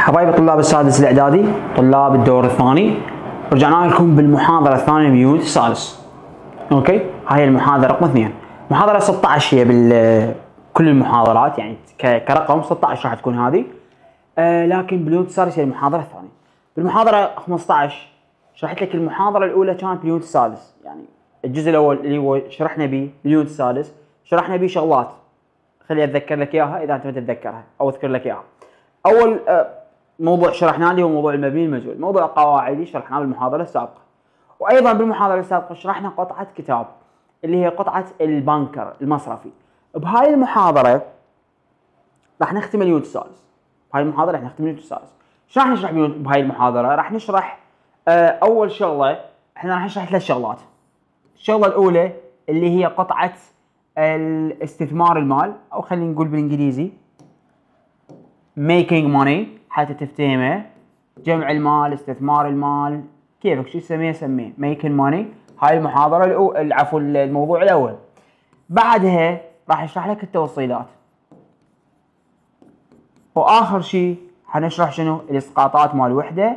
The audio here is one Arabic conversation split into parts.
حبايبي طلاب السادس الاعدادي طلاب الدور الثاني رجعنا لكم بالمحاضره الثانيه من يونت السادس اوكي هاي المحاضره رقم اثنين محاضره 16 هي بال كل المحاضرات يعني كرقم 16 راح تكون هذه آه لكن باليونت السادس هي المحاضره الثانيه بالمحاضره 15 شرحت لك المحاضره الاولى كانت باليونت السادس يعني الجزء الاول اللي هو شرحنا به اليونت السادس شرحنا به شغلات خلي اتذكر لك اياها اذا انت ما تتذكرها او اذكر لك اياها اول آه موضوع شرحناه اللي هو موضوع المبني المجهول موضوع قواعدي شرحناه بالمحاضره السابقه وايضا بالمحاضره السابقه شرحنا قطعه كتاب اللي هي قطعه البنكر المصرفي بهاي المحاضره راح نختم اليونت السادس بهاي المحاضره راح نختم اليونت السادس شو راح نشرح بهاي المحاضره راح نشرح آه، اول شغله احنا راح نشرح ثلاث شغلات الشغله الاولى اللي هي قطعه الاستثمار المال او خلينا نقول بالانجليزي making money حتى تفتهمه جمع المال استثمار المال كيفك شو تسميه سميه ميكن ماني هاي المحاضرة الاول عفوا الموضوع الأول بعدها راح اشرح لك التوصيلات وآخر شيء حنشرح شنو الإسقاطات مال وحدة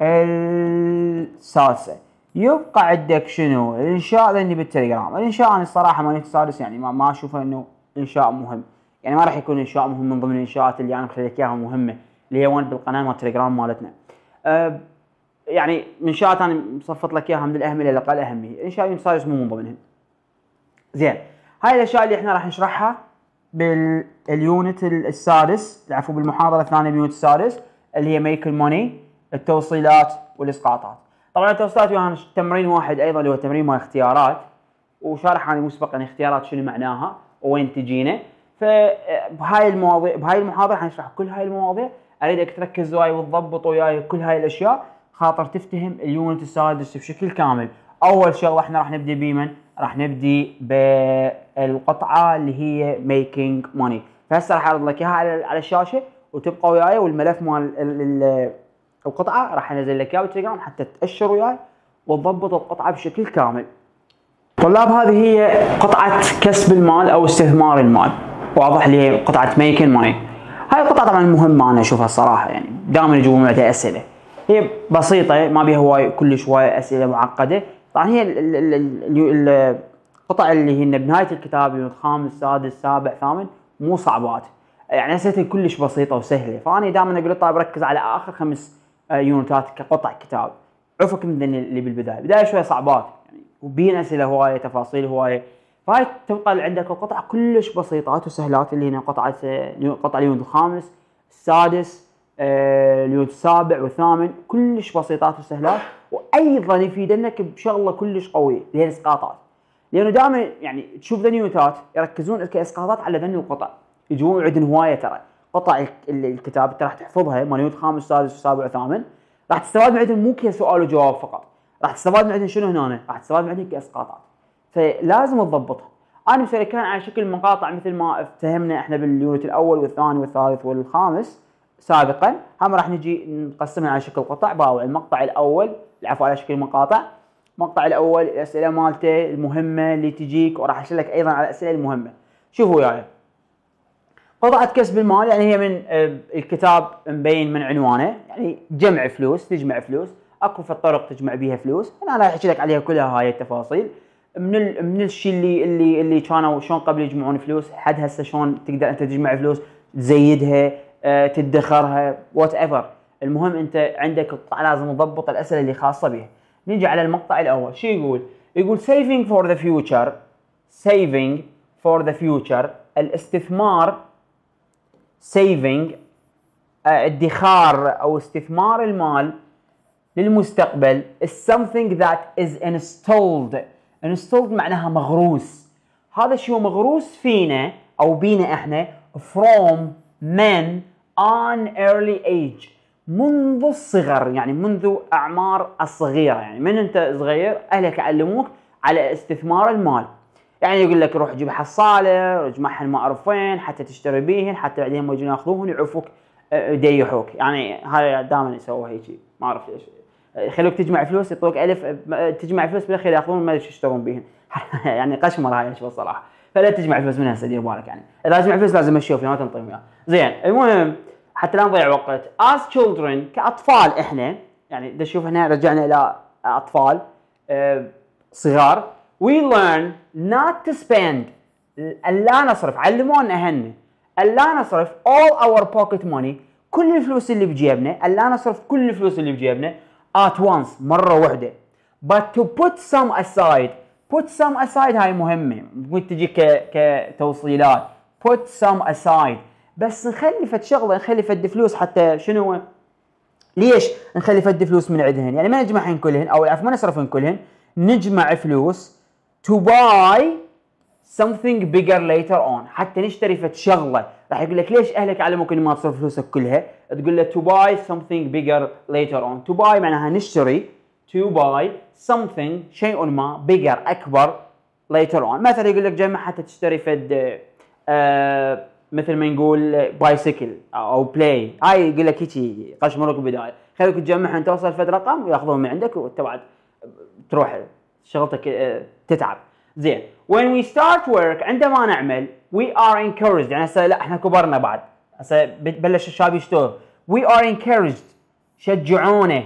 السادسة يبقى عندك شنو الإنشاء ذني بالتليجرام الإنشاء أنا الصراحة ماني سادس يعني ما, ما أشوفه إنه إنشاء مهم يعني ما راح يكون إنشاء مهم من ضمن الإنشاءات اللي أنا مخليك إياها مهمة اللي هي وين بالقناه مال تليجرام مالتنا أه يعني منشات انا مصفط لك اياها من الاهم الى الاقل اهميه انشاء يمسايس مو من ضمنهم زين هاي الاشياء اللي احنا راح نشرحها باليونت السادس عفوا بالمحاضره الثانيه باليونت السادس اللي هي ميك الموني التوصيلات والاسقاطات طبعا التوصيلات وياها تمرين واحد ايضا اللي هو تمرين مال اختيارات وشارح انا مسبقا اختيارات شنو معناها وين تجينا فبهاي المواضيع بهاي المحاضره حنشرح كل هاي المواضيع اريدك تركز وياي وتضبط وياي كل هاي الاشياء خاطر تفتهم اليونت السادس بشكل كامل اول شغله احنا راح نبدي بمن راح نبدي بالقطعه اللي هي ميكينج ماني فهسه راح اعرض لك اياها على الشاشه وتبقى وياي والملف مال القطعه راح انزل لك اياه بالتليجرام حتى تاشر وياي وتضبط القطعه بشكل كامل طلاب هذه هي قطعه كسب المال او استثمار المال واضح لي قطعه ميكينج ماني هاي القطعه طبعا مهمه انا اشوفها الصراحه يعني دائما يجيبون معدها اسئله هي بسيطه ما بيها هواي كلش هواي اسئله معقده طبعا هي القطع اللي هي بنهايه الكتاب يونت خامس سادس سابع ثامن مو صعبات يعني اسئلتها كلش بسيطه وسهله فانا دائما اقول طيب ركز على اخر خمس آه، يونتات كقطع كتاب عفك من اللي بالبدايه، البدايه شويه صعبات يعني وبين اسئله هوايه تفاصيل هوايه فهاي تبقى عندك القطع كلش بسيطات وسهلات اللي هنا قطعة قطع اليود الخامس السادس آه، اليود السابع والثامن كلش بسيطات وسهلات وايضا يفيدنك بشغله كلش قويه اللي هي الاسقاطات لانه دائما يعني تشوف النيوتات يركزون كاسقاطات على ذني القطع يجون عندهم هوايه ترى قطع الكتاب انت راح تحفظها مال ماليوت الخامس السادس والسابع والثامن راح تستفاد من عندهم مو كسؤال وجواب فقط راح تستفاد من عندهم شنو هنا راح تستفاد من عندهم كاسقاطات فلازم تضبطها انا مسوي كان على شكل مقاطع مثل ما افتهمنا احنا باليونت الاول والثاني والثالث والخامس سابقا هم راح نجي نقسمها على شكل قطع باوع المقطع الاول العفو على شكل مقاطع المقطع الاول الاسئله مالته المهمه اللي تجيك وراح اشيل لك ايضا على الاسئله المهمه شوفوا وياي يعني. قطعة كسب المال يعني هي من آه، الكتاب مبين من عنوانه يعني جمع فلوس تجمع فلوس اكو في الطرق تجمع بيها فلوس انا راح احكي لك عليها كلها هاي التفاصيل من ال... من الشيء اللي اللي اللي كانوا شلون قبل يجمعون فلوس حد هسه شلون تقدر انت تجمع فلوس تزيدها أه تدخرها وات ايفر المهم انت عندك لازم تضبط الاسئله اللي خاصه بها نجي على المقطع الاول شو يقول يقول saving for the future saving for the future الاستثمار saving آه، ادخار او استثمار المال للمستقبل is something that is installed انستولد معناها مغروس هذا الشيء مغروس فينا او بينا احنا from men on early age منذ الصغر يعني منذ اعمار الصغيره يعني من انت صغير اهلك علموك على استثمار المال يعني يقول لك روح جيب حصاله اجمعهن ما اعرف وين حتى تشتري بيهن حتى بعدين ما يجون ياخذوهن يعفوك آه، يديحوك يعني هذا دائما يسووها هيك ما اعرف ليش يخلوك تجمع فلوس يعطوك ألف تجمع فلوس بالاخير ياخذون ما ادري ايش يشترون بهن يعني قشمر هاي الاشياء الصراحه فلا تجمع فلوس منها سدير بالك يعني اذا تجمع فلوس لازم تشوف يعني ما تنطيهم اياها زين المهم حتى لا نضيع وقت از children كاطفال احنا يعني اذا تشوف هنا رجعنا الى اطفال آه، صغار وي ليرن not to spend الا نصرف علمونا اهلنا الا نصرف all our pocket money كل الفلوس اللي بجيبنا الا نصرف كل الفلوس اللي بجيبنا at once مرة واحدة but to put some aside put some aside هاي مهمة ممكن تجي كتوصيلات put some aside بس نخلي فد شغله نخلي فد فلوس حتى شنو ليش نخلي فد فلوس من عندهن يعني ما نجمعهن كلهن او العفو ما نصرفهن كلهن نجمع فلوس to buy something bigger later on حتى نشتري فد شغله راح يقول لك ليش اهلك علموك ان ما تصرف فلوسك كلها تقول له to buy something bigger later on to buy معناها نشتري to buy something شيء ما bigger أكبر later on مثلا يقول لك جمع حتى تشتري فد آه مثل ما نقول بايسيكل او بلاي هاي يقول لك هيك قشمرك بدايه خليك تجمعهم توصل فد رقم وياخذهم من عندك وانت بعد تروح شغلتك آه، تتعب زين when we start work عندما نعمل we are encouraged يعني هسه لا احنا كبرنا بعد هسه بلش الشباب يشتغل we are encouraged شجعونا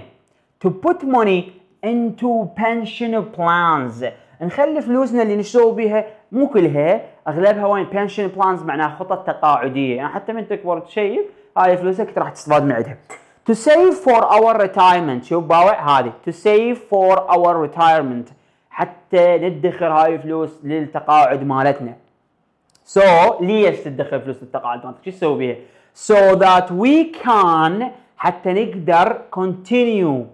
to put money into pension plans نخلي فلوسنا اللي نشتغل بيها مو كلها اغلبها وين بنشن بلانز معناها خطط تقاعديه يعني حتى من تكبر تشيب هاي فلوسك راح تستفاد من عندها to save for our retirement شوف باوع هذه to save for our retirement حتى ندخر هاي الفلوس للتقاعد مالتنا So ليش تدخل فلوس بالتقاعد مالتك؟ شو تسوي بيها؟ So that we can حتى نقدر continue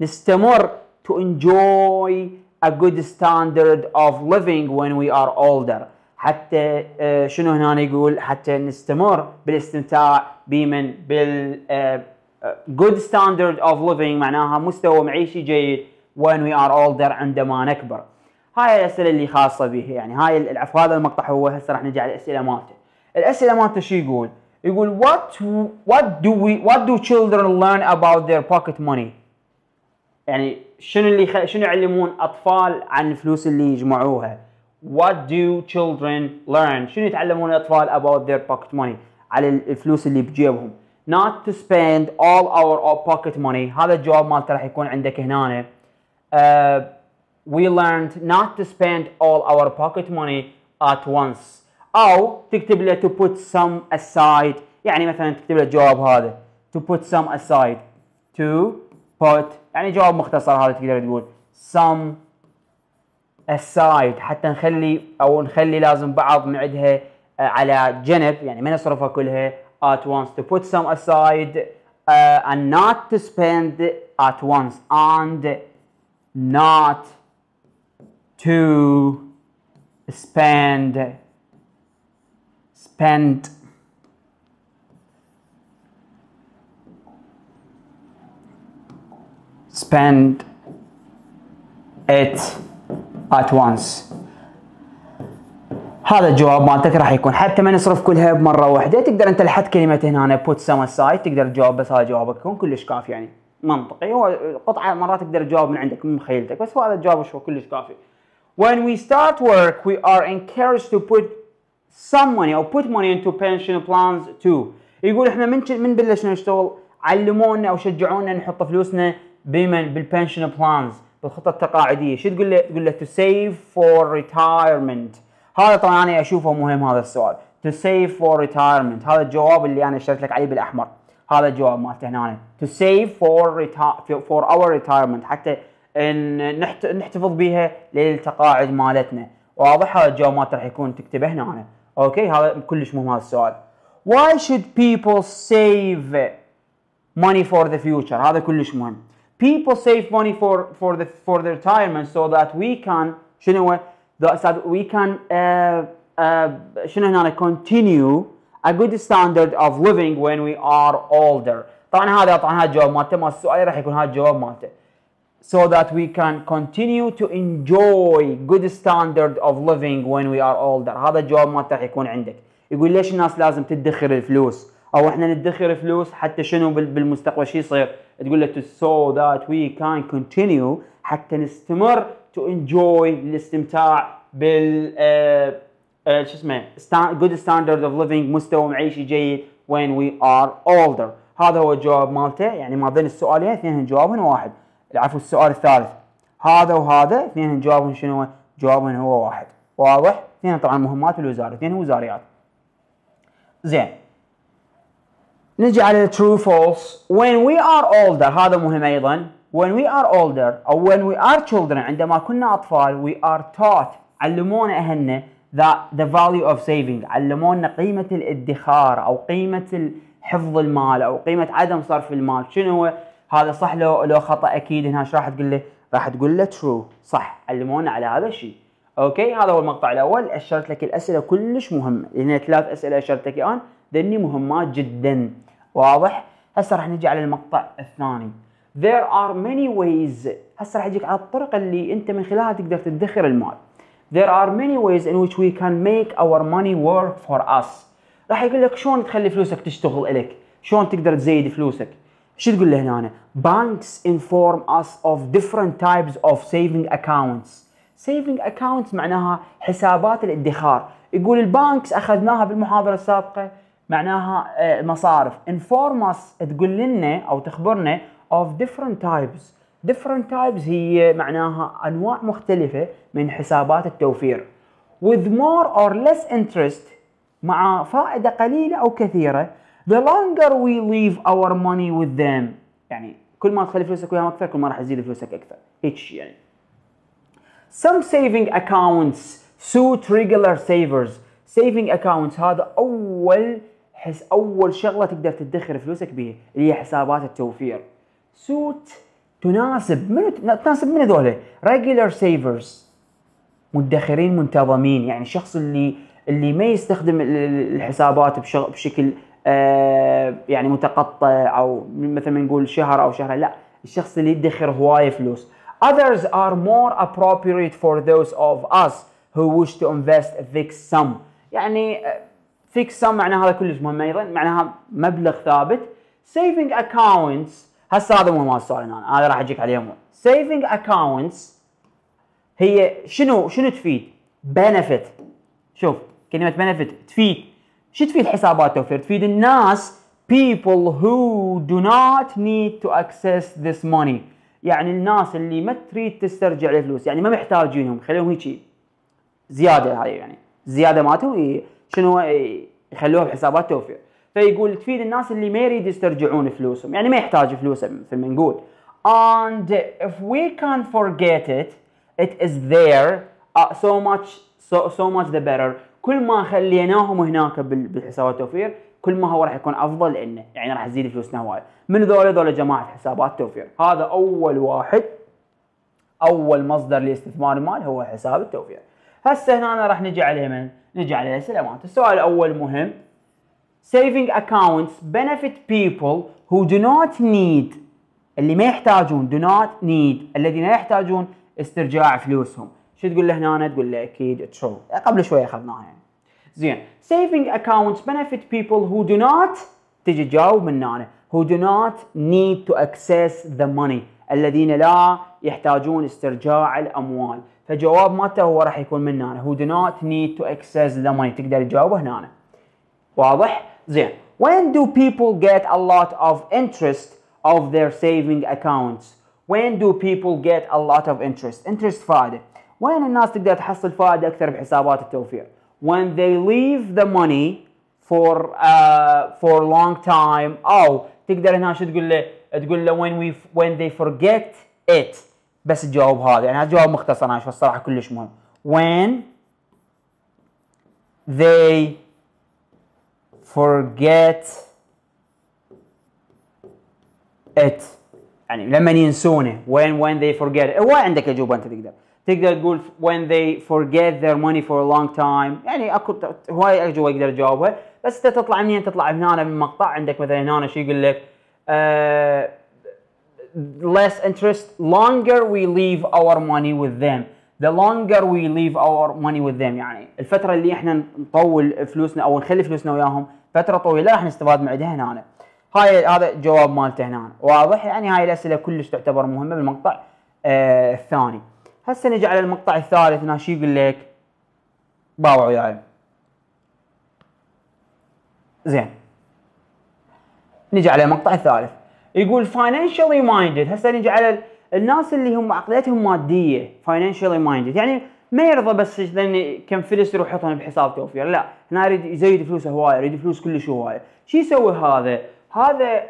نستمر to enjoy a good standard of living when we are older حتى آه، شنو هنا يقول حتى نستمر بالاستمتاع بمن بال آه، آه، good standard of living معناها مستوى معيشي جيد when we are older عندما نكبر هاي الاسئله اللي خاصه به يعني هاي العفو هذا المقطع هو هسه راح نجي على الاسئله مالته الاسئله مالته شو يقول يقول what what do we what do children learn about their pocket money يعني شنو اللي خ... شنو يعلمون اطفال عن الفلوس اللي يجمعوها what do children learn شنو يتعلمون الاطفال about their pocket money على الفلوس اللي بجيبهم not to spend all our, pocket money هذا الجواب مالته راح يكون عندك هنا uh, we learned not to spend all our pocket money at once أو تكتب له to put some aside يعني مثلا تكتب له الجواب هذا to put some aside to put يعني جواب مختصر هذا تقدر تقول some aside حتى نخلي أو نخلي لازم بعض نعدها على جنب يعني ما نصرفها كلها at once to put some aside uh, and not to spend at once and not to spend spent spend it at once هذا الجواب مالتك راح يكون حتى ما نصرف كلها بمره واحده تقدر انت لحد كلمه هنا put some aside تقدر تجاوب بس هذا جوابك يكون كلش كافي يعني منطقي هو قطعه مرات تقدر تجاوب من عندك من مخيلتك بس هو هذا الجواب شو كلش كافي When we start work, we are encouraged to put some money او put money into pension plans too. يقول احنا من من بلشنا نشتغل علمونا او شجعونا نحط فلوسنا بمن بالبنشن بلانز بالخطه التقاعديه، شو تقول له؟ تقول له to save for retirement. هذا طبعا انا اشوفه مهم هذا السؤال، to save for retirement، هذا الجواب اللي انا اشتريت لك عليه بالاحمر. هذا الجواب مالته هنا to save for for our retirement حتى ان نحتفظ بها للتقاعد مالتنا واضح هذا الجواب ما راح يكون تكتبه هنا أنا. اوكي هذا كلش مهم هذا السؤال why should people save money for the future هذا كلش مهم people save money for for the for the retirement so that we can شنو so that we can uh, uh, شنو هنا continue a good standard of living when we are older طبعا هذا طبعا هذا الجواب مالته مال السؤال راح يكون هذا الجواب مالته so that we can continue to enjoy good standard of living when we are older هذا الجواب ما راح يكون عندك يقول ليش الناس لازم تدخر الفلوس او احنا ندخر فلوس حتى شنو بالمستقبل شو يصير تقول له so that we can continue حتى نستمر to enjoy الاستمتاع بال آه، آه، شو اسمه good standard of living مستوى معيشي جيد when we are older هذا هو الجواب مالته يعني ما بين السؤالين اثنين جوابهم واحد العفو السؤال الثالث هذا وهذا اثنين جوابهم شنو جوابهم هو واحد واضح اثنين طبعا مهمات الوزاره اثنين وزاريات زين نجي على ترو فولس وين وي ار اولدر هذا مهم ايضا when we are older او when we are children عندما كنا اطفال we are taught علمونا اهلنا that the value of saving علمونا قيمه الادخار او قيمه حفظ المال او قيمه عدم صرف المال شنو هو هذا صح لو لو خطا اكيد هنا ايش راح تقول له؟ راح تقول له ترو صح علمونا على هذا الشيء اوكي هذا هو المقطع الاول اشرت لك الاسئله كلش مهمه هنا ثلاث اسئله اشرت لك الان ذني مهمات جدا واضح هسه راح نجي على المقطع الثاني there are many ways هسه راح اجيك على الطرق اللي انت من خلالها تقدر تدخر المال there are many ways in which we can make our money work for us راح يقول لك شلون تخلي فلوسك تشتغل لك شلون تقدر تزيد فلوسك شو تقول له هنا أنا؟ banks inform us of different types of saving accounts saving accounts معناها حسابات الادخار يقول البانكس اخذناها بالمحاضره السابقه معناها آه، مصارف inform us تقول لنا او تخبرنا of different types different types هي معناها انواع مختلفه من حسابات التوفير with more or less interest مع فائده قليله او كثيره the longer we leave our money with them يعني كل ما تخلي فلوسك وياهم اكثر كل ما راح يزيد فلوسك اكثر هيك شيء يعني some saving accounts suit regular savers saving accounts هذا اول حس اول شغله تقدر تدخر فلوسك بها اللي هي حسابات التوفير سوت تناسب من تناسب من هذول regular savers مدخرين منتظمين يعني الشخص اللي اللي ما يستخدم الحسابات بشكل آه، يعني متقطع او مثل ما نقول شهر او شهرين لا الشخص اللي يدخر هوايه فلوس others are more appropriate for those of us who wish to invest a fixed sum يعني آه، fixed sum معناها هذا كلش مهم ايضا معناها مبلغ ثابت saving accounts هسه هذا مو مال سؤالنا انا هذا راح اجيك عليهم saving accounts هي شنو شنو تفيد benefit شوف كلمه benefit تفيد شو تفيد حسابات توفير؟ تفيد الناس people who do not need to access this money يعني الناس اللي ما تريد تسترجع الفلوس يعني ما محتاجينهم خليهم هيك زياده هاي يعني زياده مالتهم شنو يخلوها بحسابات توفير فيقول تفيد الناس اللي ما يريد يسترجعون فلوسهم يعني ما يحتاج فلوسهم مثل ما نقول and if we can forget it it is there uh, so much so, so much the better كل ما خليناهم هناك بالحسابات التوفير كل ما هو راح يكون افضل لنا يعني راح تزيد فلوسنا هواي من ذول ذول جماعه حسابات توفير هذا اول واحد اول مصدر لاستثمار المال هو حساب التوفير هسه هنا راح نجي عليه من نجي على سلامات السؤال الاول مهم saving accounts benefit people who do not need اللي ما يحتاجون do not need الذين لا يحتاجون استرجاع فلوسهم شو تقول له هنا تقول له اكيد ترو قبل شويه اخذناها يعني زين سيفنج اكونتس بنفيت بيبل هو دو نوت تجي تجاوب من هنا who do not need to access the money الذين لا يحتاجون استرجاع الاموال فجواب مالته هو راح يكون من هنا who do not need to access the money تقدر تجاوب هنا واضح زين when do people get a lot of interest of their saving accounts when do people get a lot of interest interest فائده وين الناس تقدر تحصل فائده اكثر بحسابات التوفير when they leave the money for uh, for long time او تقدر هنا شو تقول له تقول له when we when they forget it بس الجواب هذا يعني هذا جواب مختصر انا اشوف الصراحه كلش مهم when they forget it يعني لما ينسونه when when they forget it هو عندك اجوبه انت تقدر تقدر تقول when they forget their money for a long time يعني اكو هواي اجوبه اقدر اجاوبها بس انت تطلع هنا تطلع من هنا من مقطع عندك مثلا هنا شو يقول لك uh, less interest longer we leave our money with them the longer we leave our money with them يعني الفتره اللي احنا نطول فلوسنا او نخلي فلوسنا وياهم فتره طويله راح نستفاد من عندها هنا هاي هذا جواب مالته هنا واضح يعني هاي الاسئله كلش تعتبر مهمه بالمقطع آه الثاني هسه نجي على المقطع الثالث ناش يقول لك باوع وياي يعني. زين نجي على المقطع الثالث يقول financially minded هسه نجي على الناس اللي هم عقليتهم ماديه financially minded يعني ما يرضى بس لان كم فلس يروح يحطهم بحساب توفير لا هنا يريد يزيد فلوسه هوايه يريد فلوس كلش هوايه شو يسوي هذا هذا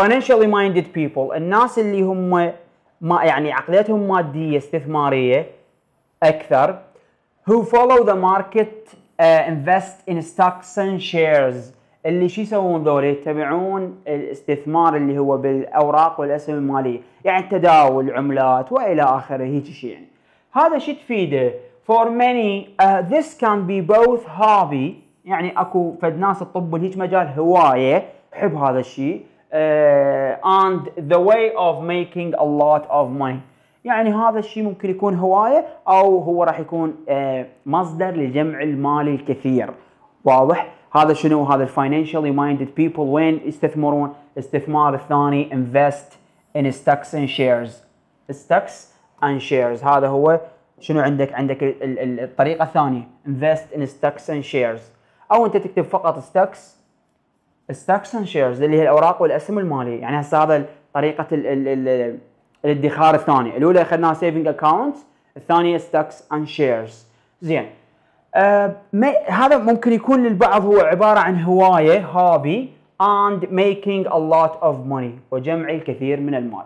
financially minded people الناس اللي هم ما يعني عقليتهم ماديه استثماريه اكثر who follow the market uh, invest in stocks and shares اللي شو يسوون ذول يتبعون الاستثمار اللي هو بالاوراق والاسهم الماليه يعني تداول عملات والى اخره هيك شيء يعني هذا شو تفيده for many uh, this can be both hobby يعني اكو فد ناس الطب هيك مجال هوايه حب هذا الشيء آه، and the way of making a lot of money يعني هذا الشيء ممكن يكون هواية أو هو راح يكون آه، مصدر لجمع المال الكثير واضح هذا شنو هذا financially minded people وين يستثمرون استثمار الثاني invest in stocks and shares stocks and shares هذا هو شنو عندك عندك الطريقة الثانية invest in stocks and shares أو أنت تكتب فقط stocks اند شيرز اللي هي الاوراق والاسهم الماليه يعني هسه هذا طريقه الـ الـ الـ الادخار الثانيه الاولى اخذناها سيفنج اكاونت الثانيه ستاكس اند شيرز زين آه هذا ممكن يكون للبعض هو عباره عن هوايه هابي اند ميكينج ا لوت اوف ماني وجمع الكثير من المال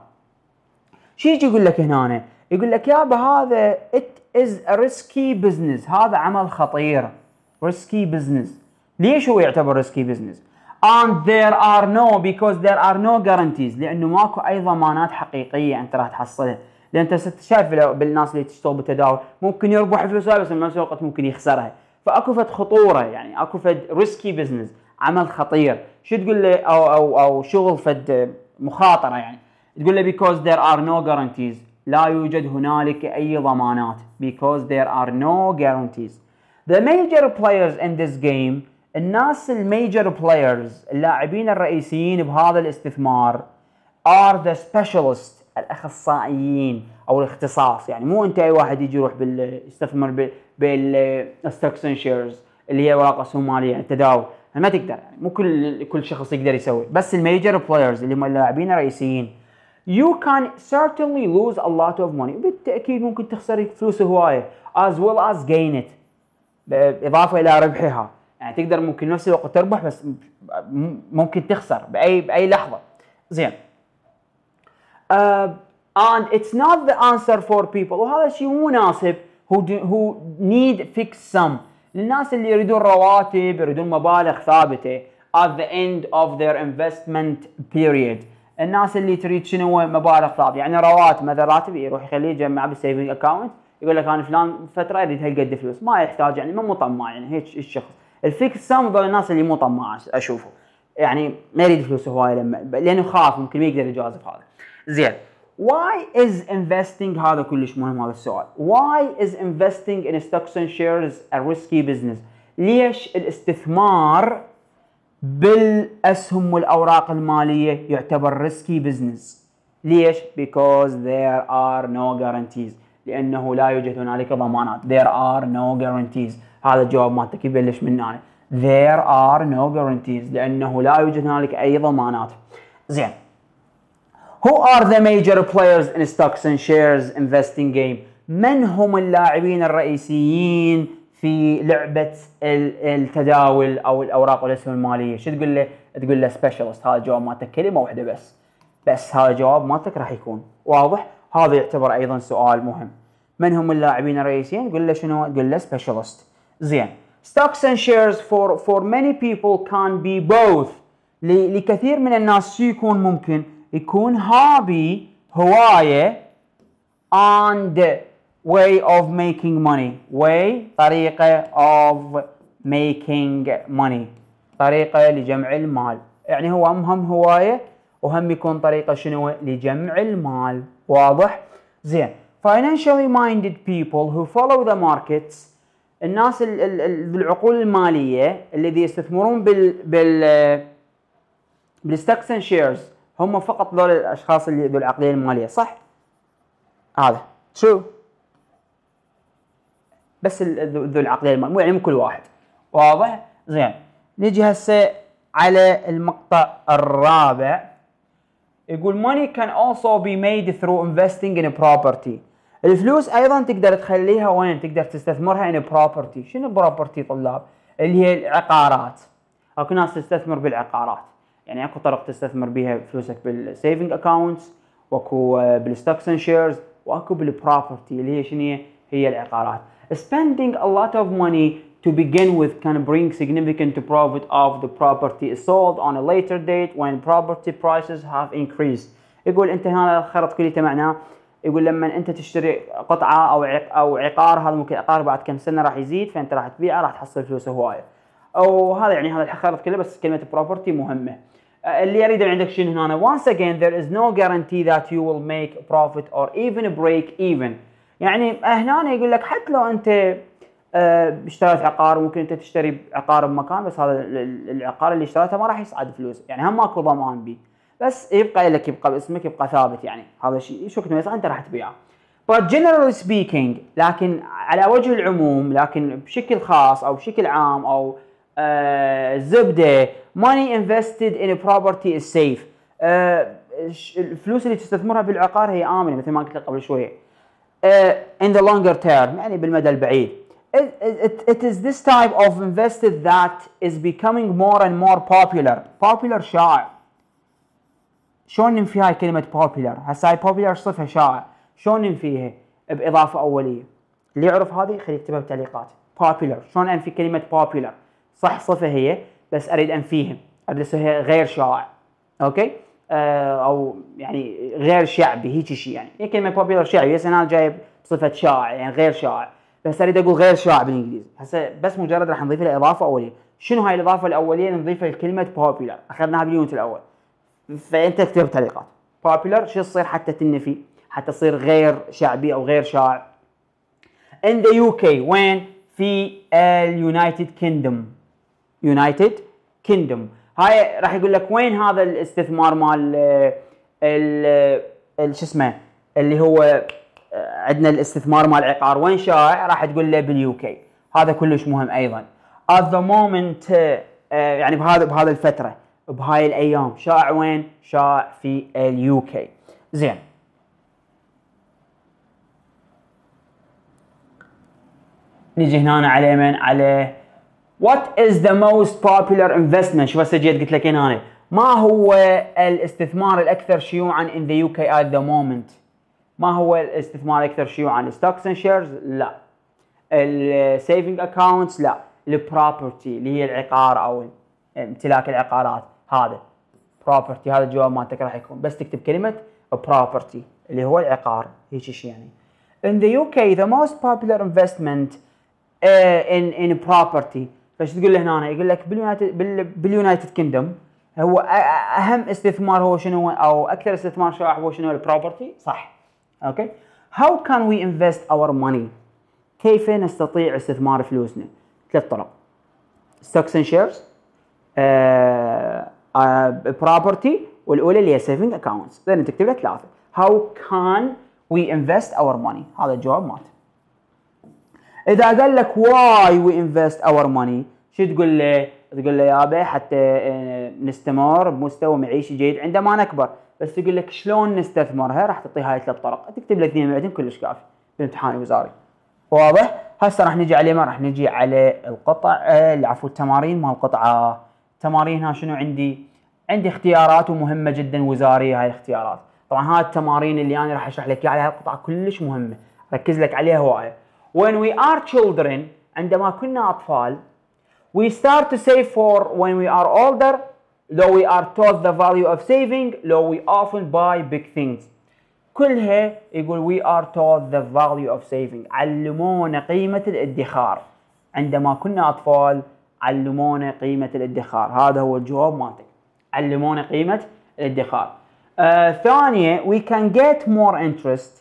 شو يجي يقول لك هنا يقول لك يابا هذا ات از ريسكي بزنس هذا عمل خطير ريسكي بزنس ليش هو يعتبر ريسكي بزنس and there are no because there are no guarantees لانه ماكو اي ضمانات حقيقيه انت راح تحصلها لان انت شايف بالناس اللي تشتغل بالتداول ممكن يربح فلوس بس بنفس الوقت ممكن يخسرها فاكو فد خطوره يعني اكو فد ريسكي بزنس عمل خطير شو تقول له او او او شغل فد مخاطره يعني تقول له because there are no guarantees لا يوجد هنالك اي ضمانات because there are no guarantees the major players in this game الناس الميجر بلايرز اللاعبين الرئيسيين بهذا الاستثمار ار ذا سبيشالست الاخصائيين او الاختصاص يعني مو انت اي واحد يجي يروح يستثمر بالستوكس اند شيرز اللي هي اوراق اسهم ماليه التداول ما تقدر يعني مو كل كل شخص يقدر يسوي بس الميجر بلايرز اللي هم اللاعبين الرئيسيين you can certainly lose a lot of money بالتاكيد ممكن تخسر فلوس هوايه as well as gain it بالاضافه الى ربحها يعني تقدر ممكن نفس الوقت تربح بس ممكن تخسر باي باي لحظه زين uh, and it's not the answer for people وهذا شيء مو مناسب who do, who need fix some للناس اللي يريدون رواتب يريدون مبالغ ثابته at the end of their investment period الناس اللي تريد شنو مبالغ ثابته يعني رواتب مثلا راتب يروح يخليه يجمع بالسيفنج اكونت يقول لك انا فلان فتره اريد هالقد فلوس ما يحتاج يعني ما مطمع يعني هيك الشخص الفيك السام ذول الناس اللي مو طماع اشوفه يعني ما يريد فلوسه هواي لما لانه خاف ممكن ما يقدر يجازف هذا زين Why is investing هذا كلش مهم هذا السؤال Why is investing in stocks and shares a risky business ليش الاستثمار بالاسهم والاوراق الماليه يعتبر ريسكي بزنس ليش because there are no guarantees لانه لا يوجد هنالك ضمانات there are no guarantees هذا الجواب مالتك يبلش من هنا there are no guarantees لانه لا يوجد هنالك اي ضمانات زين who are the major players in stocks and shares investing game من هم اللاعبين الرئيسيين في لعبه التداول او الاوراق والاسهم الماليه شو تقول له تقول له سبيشالست هذا الجواب مالتك كلمه واحده بس بس هذا الجواب مالتك راح يكون واضح هذا يعتبر ايضا سؤال مهم من هم اللاعبين الرئيسيين قل له شنو قل له سبيشالست زين stocks and shares for for many people can be both لكثير من الناس شو يكون ممكن يكون هابي هواية and way of making money way طريقة of making money طريقة لجمع المال يعني هو هم هواية وهم يكون طريقة شنو لجمع المال واضح زين financially minded people who follow the markets الناس بالعقول الماليه الذي يستثمرون بال بال بالستوكس اند شيرز هم فقط ذول الاشخاص اللي ذو العقليه الماليه صح؟ هذا ترو بس ذو العقليه الماليه مو يعني مو كل واحد واضح؟ زين نجي هسه على المقطع الرابع يقول money can also be made through investing in property الفلوس ايضا تقدر تخليها وين تقدر تستثمرها ان بروبرتي شنو بروبرتي طلاب اللي هي العقارات اكو ناس تستثمر بالعقارات يعني اكو طرق تستثمر بها فلوسك بالسيفنج اكاونتس واكو بالستوكس اند شيرز واكو بالبروبرتي اللي هي شنو هي العقارات spending a lot of money to begin with can bring significant profit of the property sold on a later date when property prices have increased يقول انت هنا الخرط كليته معناه يقول لما انت تشتري قطعه او او عقار هذا ممكن عقار بعد كم سنه راح يزيد فانت راح تبيعه راح تحصل فلوس هوايه وهذا يعني هذا الخرط كله بس كلمه بروبرتي مهمه آه، اللي اريده عندك شنو هنا once again there is no guarantee that you will make profit or even break even يعني هنا يقول لك حتى لو انت آه، اشتريت عقار ممكن انت تشتري عقار بمكان بس هذا العقار اللي اشتريته ما راح يصعد فلوس يعني هم ماكو ضمان بيه بس يبقى لك يبقى اسمك يبقى ثابت يعني هذا الشيء شو كنت انت راح تبيعه but generally speaking لكن على وجه العموم لكن بشكل خاص او بشكل عام او آه زبده money invested in property is safe آه الفلوس اللي تستثمرها بالعقار هي امنه مثل ما قلت لك قبل شويه آه، in the longer term يعني بالمدى البعيد it, it, it is this type of invested that is becoming more and more popular popular شائع شلون ننفي هاي كلمه popular هسه هاي popular صفه شائعة، شلون ننفيها باضافه اوليه اللي يعرف هذه خليه يكتبها بالتعليقات popular شلون انفي كلمه popular صح صفه هي بس اريد انفيهم اريد اسويها غير شائع اوكي آه او يعني غير شعبي هيك شيء يعني هي كلمه popular شعبي بس انا جايب صفه شائع يعني غير شائع بس اريد اقول غير شائع بالانجليزي هسه بس مجرد راح نضيف لها اضافه اوليه شنو هاي الاضافه الاوليه نضيفها لكلمه popular اخذناها باليونت الاول فانت كثير تعليقات بوبيلر شو يصير حتى تنفي حتى تصير غير شعبي او غير شائع ان ذا يو كي وين في اليونايتد كيندم يونايتد كيندم هاي راح يقول لك وين هذا الاستثمار مال آه، آه، ال شو اسمه اللي هو آه، عندنا الاستثمار مال العقار وين شائع راح تقول له باليو كي هذا كلش مهم ايضا at the moment يعني بهذا بهذا الفتره بهاي الايام شائع وين شائع في اليو كي زين نجي هنا على من على وات از ذا موست popular investment شوف هسه جيت قلت لك هنا ما هو الاستثمار الاكثر شيوعا in the UK at the moment ما هو الاستثمار الاكثر شيوعا stocks and shares لا السيفنج اكونتس لا البروبرتي اللي هي العقار او امتلاك العقارات هذا بروبرتي هذا الجواب مالتك راح يكون بس تكتب كلمه بروبرتي اللي هو العقار هيك شيء يعني in the UK the most popular investment uh, in in property فايش تقول له هنا يقول لك باليونايتد باليونايتد كيندم هو اهم استثمار هو شنو او اكثر استثمار شائع هو شنو البروبرتي صح اوكي how can we invest our money كيف نستطيع استثمار فلوسنا ثلاث طرق Stocks and shares. Uh, بروبرتي آه، والاولى اللي هي سيفنج اكونتس لان تكتب له ثلاثه هاو كان وي انفست اور ماني هذا الجواب مالته اذا قال لك واي وي انفست اور ماني شو تقول له؟ تقول له يابا حتى آه، نستمر بمستوى معيشي جيد عندما نكبر بس تقول لك شلون نستثمرها راح تعطي هاي ثلاث طرق تكتب لك اثنين بعدين كلش كافي بالامتحان الوزاري واضح هسه راح نجي عليه ما راح نجي على القطع آه، العفو التمارين مال القطعه تمارين ها شنو عندي عندي اختيارات ومهمه جدا وزاريه هاي الاختيارات طبعا هاي التمارين اللي انا راح اشرح لك اياها القطعه كلش مهمه ركز لك عليها هوايه when we are children عندما كنا اطفال we start to save for when we are older though we are taught the value of saving though we often buy big things كلها يقول we are taught the value of saving علمونا قيمة الادخار عندما كنا أطفال علمونا قيمة الادخار هذا هو الجواب مالتك علمونا قيمة الادخار آه ثانية we can get more interest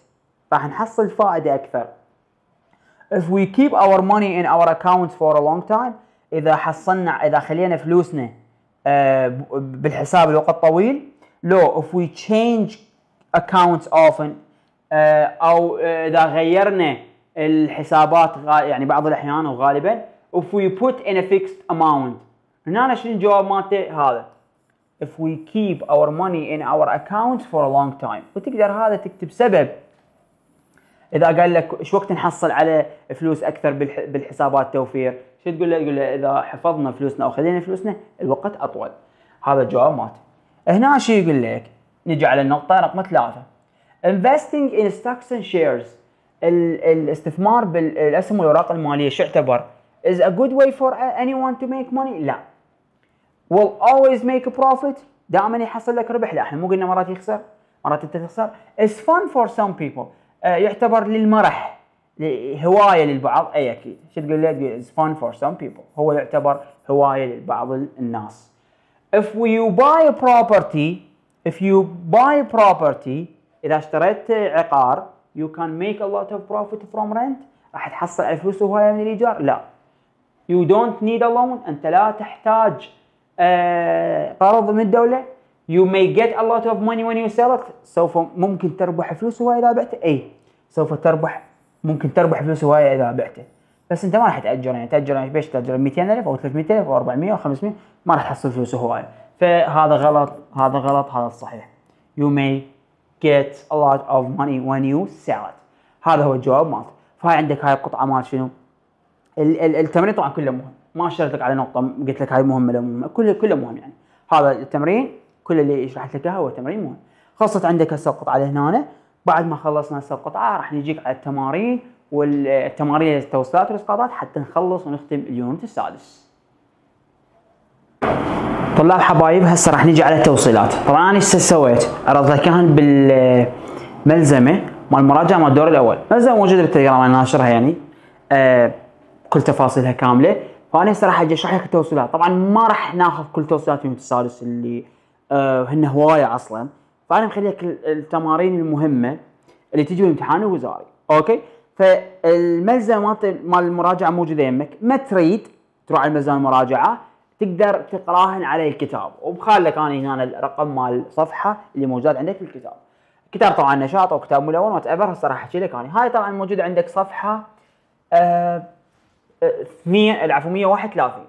راح نحصل فائدة أكثر if we keep our money in our accounts for a long time إذا حصلنا إذا خلينا فلوسنا آه بالحساب لوقت طويل لو if we change accounts often آه أو آه، إذا غيرنا الحسابات يعني بعض الأحيان وغالبا if we put in a fixed amount هنا شنو الجواب مالته هذا if we keep our money in our accounts for a long time وتقدر هذا تكتب سبب اذا قال لك شو وقت نحصل على فلوس اكثر بالحسابات توفير شو تقول له يقول له اذا حفظنا فلوسنا او خلينا فلوسنا الوقت اطول هذا الجواب مالته هنا شو يقول لك نجي على النقطه رقم ثلاثة investing in stocks and shares الاستثمار بالاسهم والأوراق المالية شو يعتبر؟ is a good way for anyone to make money لا will always make a profit دائما يحصل لك ربح لا احنا مو قلنا مرات يخسر مرات انت تخسر is fun for some people uh, يعتبر للمرح هوايه للبعض اي اكيد شو تقول لي is fun for some people هو يعتبر هوايه لبعض الناس if you buy a property if you buy a property اذا اشتريت عقار you can make a lot of profit from rent راح تحصل على فلوس هوايه من الايجار لا يو دونت نيد ا لون انت لا تحتاج آه، قرض من الدوله يو may جيت ا لوت اوف ماني وين يو سيل ات سوف ممكن تربح فلوس هوايه اذا بعته اي سوف تربح ممكن تربح فلوس هوايه اذا بعته بس انت ما راح تاجر يعني تاجر يعني بيش تاجر 200000 او 300000 او 400 او 500 ما راح تحصل فلوس هوايه فهذا غلط هذا غلط هذا صحيح يو may get a lot of money when you sell it هذا هو الجواب مالته فهاي عندك هاي القطعه مالت شنو التمرين طبعا كله مهم ما اشرت لك على نقطه قلت لك هاي مهمه لو مهمه كله كله مهم يعني هذا التمرين كل اللي شرحت لك اياه هو تمرين مهم خلصت عندك هسه القطعه هنا بعد ما خلصنا هسه القطعه راح نجيك على التمارين والتمارين التوصيلات والاسقاطات حتى نخلص ونختم اليونت السادس طلاب حبايب هسه راح نجي على التوصيلات طبعا انا ايش سويت عرضها كان بالملزمه مال المراجعه مال الدور الاول ملزمه موجوده بالتليجرام انا ناشرها يعني آه كل تفاصيلها كامله فانا هسه راح اجي اشرح لك التوصيلات طبعا ما راح ناخذ كل توصيلات يوم السادس اللي آه هن هوايه اصلا فانا مخلي لك التمارين المهمه اللي تجي بالامتحان الوزاري اوكي فالملزمه مال مال المراجعه موجوده يمك ما تريد تروح على ملزمه المراجعه تقدر تقراهن على الكتاب وبخالك انا هنا الرقم مال الصفحه اللي موجود عندك في الكتاب كتاب طبعا نشاط او كتاب ملون وات ايفر هسه راح احكي لك انا هاي طبعا موجوده عندك صفحه آه 100 العفو 131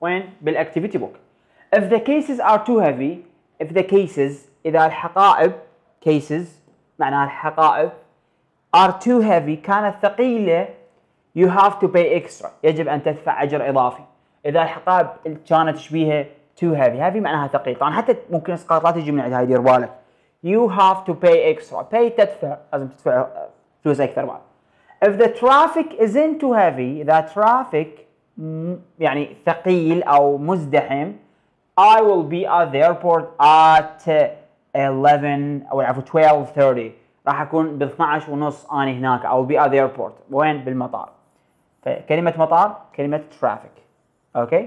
وين بالاكتيفيتي بوك if the cases are too heavy if the cases اذا الحقائب cases معناها الحقائب are too heavy كانت ثقيله you have to pay extra يجب ان تدفع اجر اضافي اذا الحقائب كانت شبيهه too heavy heavy معناها ثقيل طبعا حتى ممكن لا تجي من عندها هاي دير بالك you have to pay extra pay تدفع لازم تدفع فلوس اكثر بعد if the traffic isn't too heavy the traffic يعني ثقيل أو مزدحم I will be at the airport at 11 أو عفوا 12:30 راح أكون ب 12 ونص أنا هناك I will be at the airport وين بالمطار فكلمة مطار كلمة traffic okay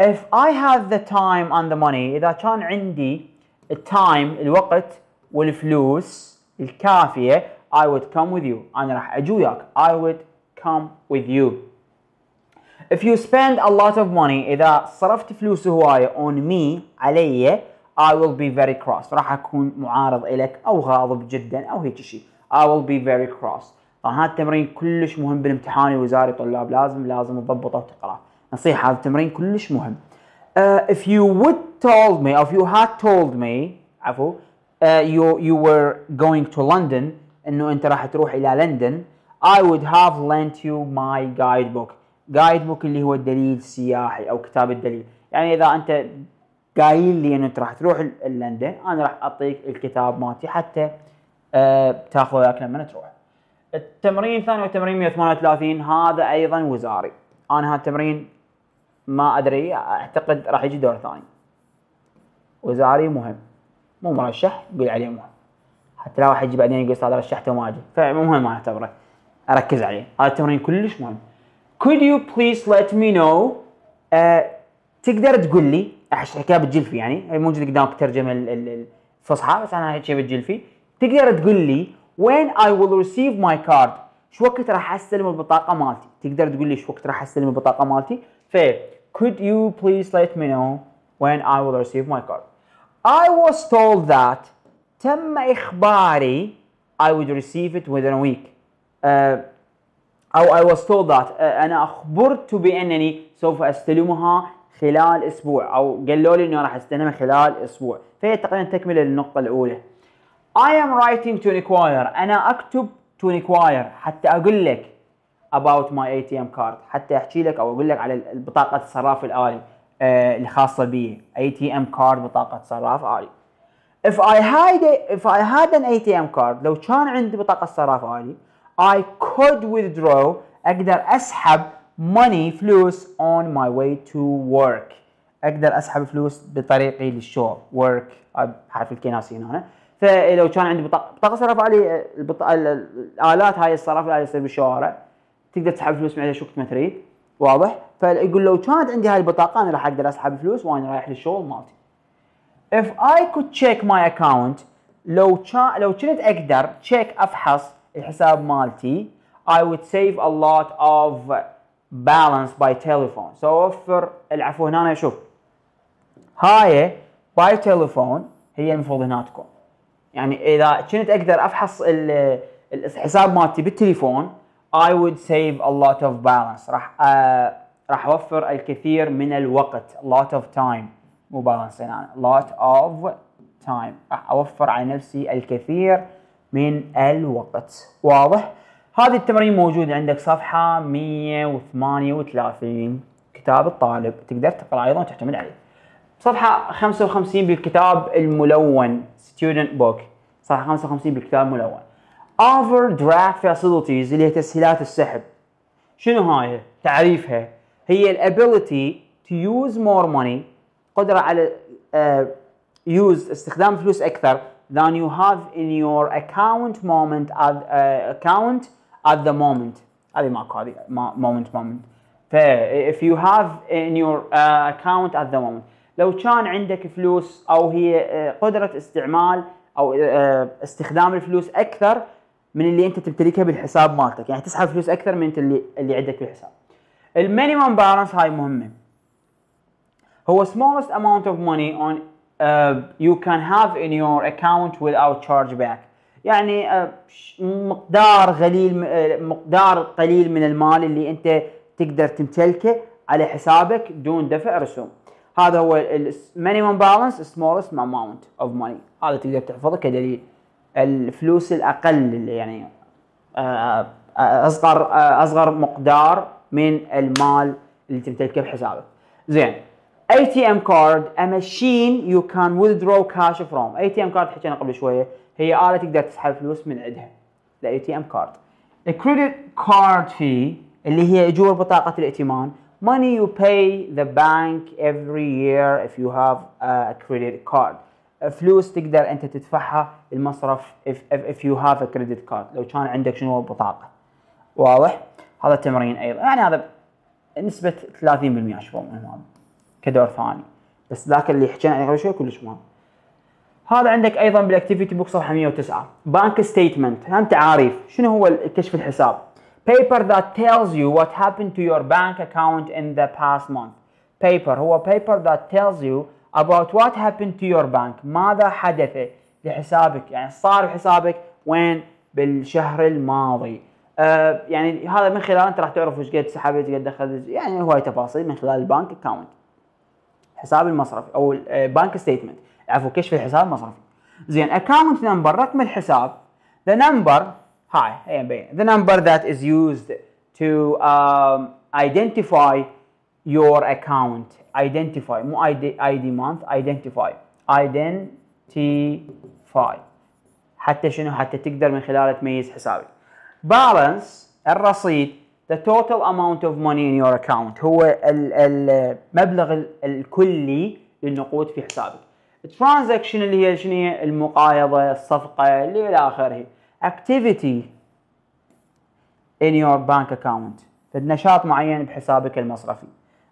if I have the time and the money إذا كان عندي التايم الوقت والفلوس الكافية I would come with you أنا راح أجوياك I would come with you If you spend a lot of money إذا صرفت فلوس هواية on me علي I will be very cross راح أكون معارض إلك أو غاضب جدا أو هيك شيء I will be very cross طبعا هذا التمرين كلش مهم بالامتحان الوزاري طلاب لازم لازم تضبطه وتقراه نصيحة هذا التمرين كلش مهم uh, if you would told me, if you had told me, عفو, uh, you you were going to London, انه انت راح تروح الى لندن I would have lent you my guidebook guidebook اللي هو الدليل السياحي او كتاب الدليل يعني اذا انت قايل لي انه انت راح تروح لندن انا راح اعطيك الكتاب مالتي حتى أه تاخذ وياك لما تروح التمرين الثاني والتمرين 138 هذا ايضا وزاري انا هذا التمرين ما ادري اعتقد راح يجي دور ثاني وزاري مهم مو مرشح قول عليه مهم حتى لا واحد يجي بعدين يقول استاذ رشحته وما اجي فمهم ما اعتبره اركز عليه هذا التمرين كلش مهم could you please let me know أه تقدر تقول لي الحكايه بالجلفي يعني موجود قدامك ترجمه الفصحى بس انا هيك بالجلفي تقدر تقول لي وين I will receive my card شو وقت راح استلم البطاقه مالتي تقدر تقول لي شو وقت راح استلم البطاقه مالتي ف could you please let me know when I will receive my card I was told that تم إخباري I would receive it within a week uh, أو I was told that uh, أنا أخبرت بأنني سوف أستلمها خلال أسبوع أو قالوا لي إنه راح أستلمها خلال أسبوع فهي تقريبا تكملة للنقطة الأولى I am writing to inquire أنا أكتب to inquire حتى أقول لك about my ATM card حتى أحكي لك أو أقول لك على بطاقة الصراف الآلي آه، الخاصة بي ATM card بطاقة صراف آلي if I had if I had an ATM card لو كان عندي بطاقة صراف آلي I could withdraw أقدر أسحب money فلوس on my way to work أقدر أسحب فلوس بطريقي للشغل work حرف الكناسي هنا فلو كان عندي بطاقة بطاقة صراف آلي البط... الآلات هاي الصراف اللي يصير بالشوارع تقدر تسحب فلوس من شو ما تريد واضح فيقول لو كانت عندي هاي البطاقة أنا راح أقدر أسحب فلوس وأنا رايح للشغل مالتي if I could check my account لو شا... لو كنت اقدر check افحص الحساب مالتي I would save a lot of balance by telephone so اوفر العفو هنا شوف هاي by telephone هي المفروض هنا تكون يعني اذا كنت اقدر افحص ال... الحساب مالتي بالتليفون I would save a lot of balance راح أ... آه، راح اوفر الكثير من الوقت a lot of time مو بالانس يعني lot of time راح اوفر على نفسي الكثير من الوقت واضح هذه التمرين موجود عندك صفحة 138 كتاب الطالب تقدر تقرأ أيضا وتعتمد عليه صفحة 55 بالكتاب الملون student book صفحة 55 بالكتاب الملون اوفر facilities اللي هي تسهيلات السحب شنو هاي تعريفها هي الابيلتي to use more money قدره على يوز آه، استخدام فلوس اكثر than you have in your account moment at uh, account at the moment هذه ماكو هذه moment moment ف if you have in your uh, account at the moment لو كان عندك فلوس او هي قدره استعمال او استخدام الفلوس اكثر من اللي انت تمتلكها بالحساب مالتك يعني تسحب فلوس اكثر من اللي اللي عندك بالحساب المينيمم بالانس هاي مهمه هو smallest amount of money on uh, you can have in your account without charge back يعني uh, مقدار قليل uh, مقدار قليل من المال اللي انت تقدر تمتلكه على حسابك دون دفع رسوم هذا هو المينيمم بالانس سمولست اماونت اوف ماني هذا تقدر تحفظه كدليل الفلوس الاقل اللي يعني uh, uh, اصغر اصغر مقدار من المال اللي تمتلكه بحسابك زين ATM card a machine you can withdraw cash from ATM card حكينا قبل شوية هي آلة تقدر تسحب فلوس من عندها ال ATM card A credit card fee اللي هي أجور بطاقة الائتمان money you pay the bank every year if you have a credit card فلوس تقدر انت تدفعها المصرف if, if, if you have a credit card لو كان عندك شنو بطاقة واضح هذا التمرين ايضا يعني هذا نسبة 30% شوفوا من هذا كدور ثاني بس ذاك اللي حكينا عليه قبل شوي كلش مهم هذا عندك ايضا بالاكتيفيتي بوك صفحه 109 بانك ستيتمنت هم تعاريف شنو هو كشف الحساب paper that tells you what happened to your bank account in the past month paper هو paper that tells you about what happened to your bank ماذا حدث لحسابك يعني صار بحسابك وين بالشهر الماضي آه يعني هذا من خلال انت راح تعرف ايش قد سحبت قد دخلت يعني هواي تفاصيل من خلال البنك اكاونت الحساب المصرفي او البنك ستيتمنت آه، عفوا كشف الحساب المصرفي زين اكونت نمبر رقم الحساب the number هاي هي مبين ذا نمبر that is used to ايدنتيفاي um، identify your account مو ID, دي month identify ايدنتيفاي حتى شنو حتى تقدر من خلاله تميز حسابي بالانس الرصيد the total amount of money in your account هو المبلغ الكلي للنقود في حسابك transaction اللي هي شنو هي المقايضه الصفقه اللي الى اخره activity in your bank account نشاط معين بحسابك المصرفي